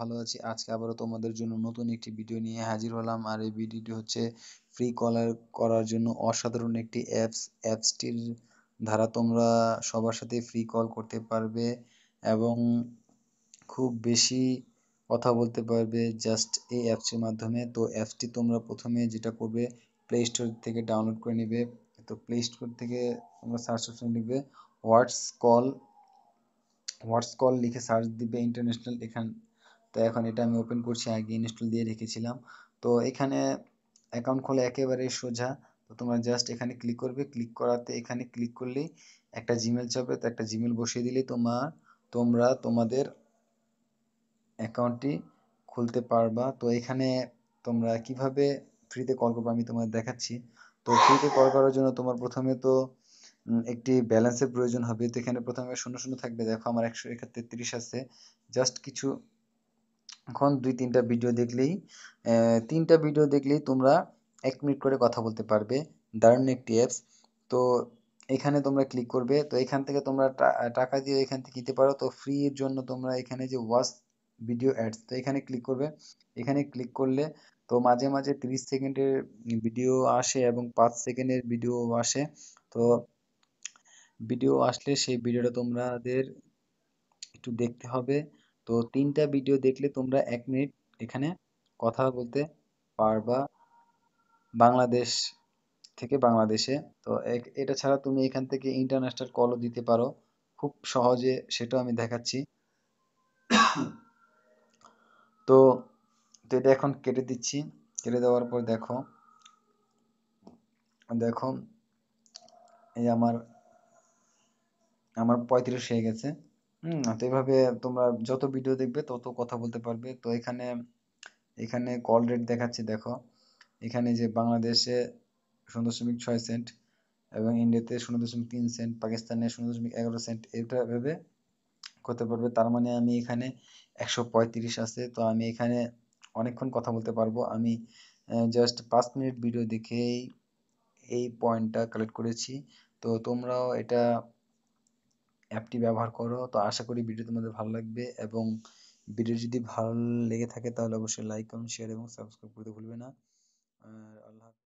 ভালো আছি আজকে আবারও তোমাদের জন্য নতুন একটি ভিডিও নিয়ে হাজির হলাম আর এই ভিডিওটি হচ্ছে ফ্রি কলার করার জন্য অসাধারণ একটি অ্যাপস অ্যাপসটির দ্বারা তোমরা সবার সাথে ফ্রি কল করতে পারবে এবং খুব বেশি কথা বলতে পারবে জাস্ট এই অ্যাপসটির মাধ্যমে তো অ্যাপসটি তোমরা প্রথমে যেটা করবে প্লে স্টোর থেকে ডাউনলোড করে নেবে তো প্লে স্টোর থেকে তোমরা সার্চ অপশন লিখবে হোয়াটস কল হোয়াটস কল লিখে সার্চ দিবে ইন্টারন্যাশনাল এখান তো এখন এটা আমি ওপেন করছি আগে ইনস্টল দিয়ে রেখেছিলাম তো এখানে অ্যাকাউন্ট খোলা একেবারে সোজা তো তোমরা জাস্ট এখানে ক্লিক করবে ক্লিক করাতে এখানে ক্লিক করলেই একটা জিমেল চাপবে তো একটা জিমেল বসিয়ে দিলে তোমার তোমরা তোমাদের অ্যাকাউন্টটি খুলতে পারবা তো এখানে তোমরা কিভাবে ফ্রিতে কল করবে আমি তোমাদের দেখাচ্ছি তো ফ্রিতে কল করার জন্য তোমার প্রথমে তো একটি ব্যালেন্সের প্রয়োজন হবে তো এখানে প্রথমে শূন্য শূন্য থাকবে দেখো আমার একশো একাত্তর আছে জাস্ট কিছু এখন দুই তিনটা ভিডিও দেখলেই তিনটা ভিডিও দেখলেই তোমরা এক মিনিট করে কথা বলতে পারবে দারুণ একটি অ্যাপস তো এখানে তোমরা ক্লিক করবে তো এখান থেকে তোমরা টাকা দিয়ে এখান থেকে কিনতে পারো তো ফ্রির এর জন্য তোমরা এখানে যে ওয়াচ ভিডিও অ্যাডস তো এখানে ক্লিক করবে এখানে ক্লিক করলে তো মাঝে মাঝে 30 সেকেন্ডের ভিডিও আসে এবং পাঁচ সেকেন্ডের ভিডিও আসে তো ভিডিও আসলে সেই ভিডিওটা তোমাদের একটু দেখতে হবে তো তিনটা ভিডিও দেখলে তোমরা এক মিনিট এখানে কথা বলতে পারবা বাংলাদেশ থেকে বাংলাদেশে তো এক এটা ছাড়া তুমি এখান থেকে ইন্টারন্যাশনাল কলও দিতে পারো খুব সহজে সেটাও আমি দেখাচ্ছি তো এটা এখন কেটে দিচ্ছি কেটে দেওয়ার পর দেখো দেখো এই আমার আমার পঁয়ত্রিশ হয়ে গেছে হুম, তো এভাবে তোমরা যত ভিডিও দেখবে তত কথা বলতে পারবে তো এখানে এখানে কল রেট দেখাচ্ছে দেখো এখানে যে বাংলাদেশে শূন্য দশমিক ছয় সেন্ট এবং ইন্ডিয়াতে শূন্য দশমিক তিন সেন্ট পাকিস্তানে শূন্য দশমিক এগারো সেন্ট এটা ভেবে করতে পারবে তার মানে আমি এখানে একশো পঁয়ত্রিশ আছে তো আমি এখানে অনেকক্ষণ কথা বলতে পারবো আমি জাস্ট পাঁচ মিনিট ভিডিও দেখেই এই পয়েন্টটা কালেক্ট করেছি তো তোমরাও এটা অ্যাপটি ব্যবহার করো তো আশা করি ভিডিও তোমাদের ভালো লাগবে এবং ভিডিও যদি ভালো লেগে থাকে তাহলে অবশ্যই লাইক কমেন্ট শেয়ার এবং সাবস্ক্রাইব করতে ভুলবে না আহ আল্লাহ